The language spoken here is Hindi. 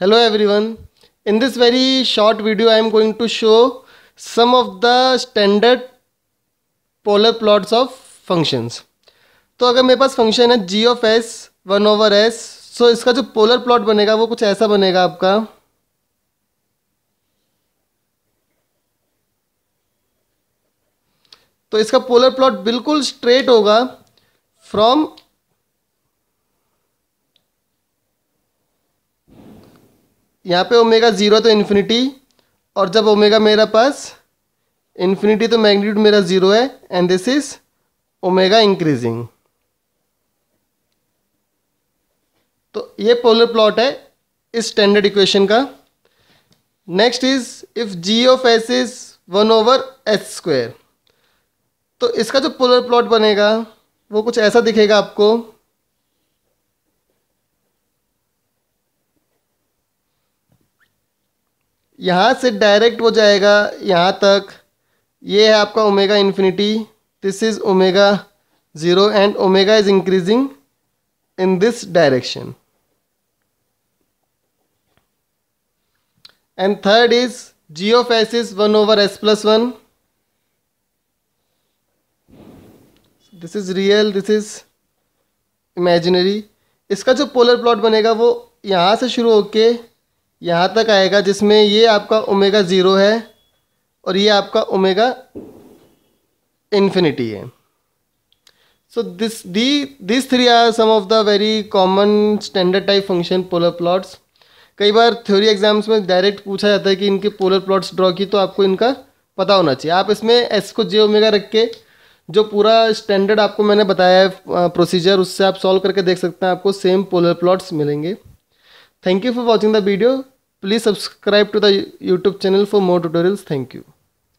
hello everyone in this very short video i am going to show some of the standard polar plots of functions तो अगर मेरे पास फंक्शन है G of S one over S so इसका जो पोलर प्लॉट बनेगा वो कुछ ऐसा बनेगा आपका तो इसका पोलर प्लॉट बिल्कुल स्ट्रेट होगा फ्रॉम यहाँ पे ओमेगा ज़ीरो तो इन्फिनिटी और जब ओमेगा मेरा पास इन्फिनिटी तो मैग्नीट्यूड मेरा ज़ीरो है and this is omega increasing तो ये पोलर प्लॉट है इस स्टैंडर्ड इक्वेशन का next is if G of S is one over H square तो इसका जो पोलर प्लॉट बनेगा वो कुछ ऐसा दिखेगा आपको यहाँ से डायरेक्ट वो जाएगा यहाँ तक ये है आपका omega infinity this is omega zero and omega is increasing in this direction and third is G फैसिस S is one over S plus one this is real this is imaginary इसका जो पोलर प्लॉट बनेगा वो यहाँ से शुरू होके यहाँ तक आएगा जिसमें ये आपका ओमेगा ज़ीरो है और ये आपका ओमेगा इन्फिनिटी है so this the this three are some of the very common standard type function polar plots कई बार थ्योरी एग्जाम्स में डायरेक्ट पूछा जाता है कि इनके पोलर प्लॉट्स ड्रॉ की तो आपको इनका पता होना चाहिए आप इसमें एस को जे ओमेगा रख के जो पूरा स्टैंडर्ड आपको मैंने बताया है प्रोसीजर उससे आप सॉल्व करके देख सकते हैं आपको सेम पोलर प्लॉट्स मिलेंगे Thank you for watching the video. Please subscribe to the YouTube channel for more tutorials. Thank you.